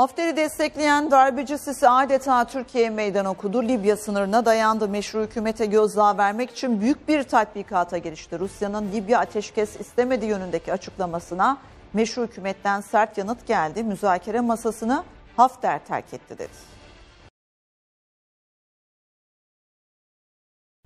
Hafter'i destekleyen darbeci sesi adeta Türkiye'ye meydan okudu. Libya sınırına dayandı. Meşru hükümete gözdağı vermek için büyük bir tatbikata girişti. Rusya'nın Libya ateşkes istemedi yönündeki açıklamasına meşru hükümetten sert yanıt geldi. Müzakere masasını Hafter terk etti dedi.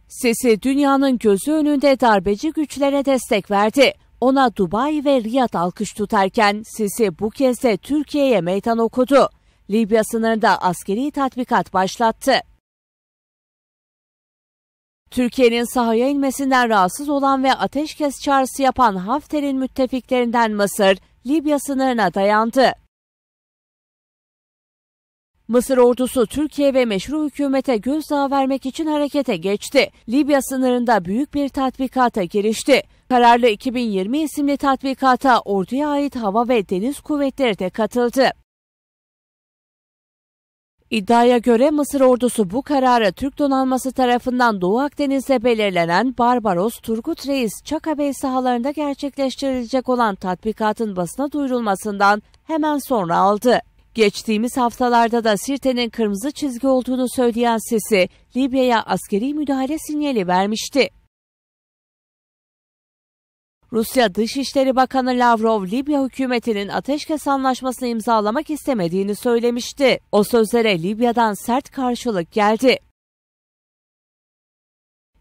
Sesi dünyanın gözü önünde darbeci güçlere destek verdi. Ona Dubai ve Riyad alkış tutarken Sisi bu kez de Türkiye'ye meydan okudu. Libya sınırında askeri tatbikat başlattı. Türkiye'nin sahaya inmesinden rahatsız olan ve ateşkes çağrısı yapan Hafter'in müttefiklerinden Mısır, Libya sınırına dayandı. Mısır ordusu Türkiye ve meşru hükümete gözdağı vermek için harekete geçti. Libya sınırında büyük bir tatbikata girişti. Kararlı 2020 isimli tatbikata orduya ait hava ve deniz kuvvetleri de katıldı. İddiaya göre Mısır ordusu bu kararı Türk donanması tarafından Doğu Akdeniz'de belirlenen Barbaros Turgut Reis Çaka Bey sahalarında gerçekleştirilecek olan tatbikatın basına duyurulmasından hemen sonra aldı. Geçtiğimiz haftalarda da Sirte'nin kırmızı çizgi olduğunu söyleyen sesi Libya'ya askeri müdahale sinyali vermişti. Rusya Dışişleri Bakanı Lavrov, Libya hükümetinin ateşkes anlaşmasını imzalamak istemediğini söylemişti. O sözlere Libya'dan sert karşılık geldi.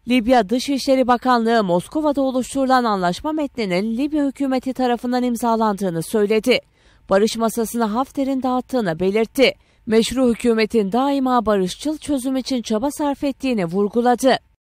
Libya Dışişleri Bakanlığı Moskova'da oluşturulan anlaşma metninin Libya hükümeti tarafından imzalandığını söyledi barış masasını Hafter'in dağıttığını belirtti. Meşru hükümetin daima barışçıl çözüm için çaba sarf ettiğini vurguladı.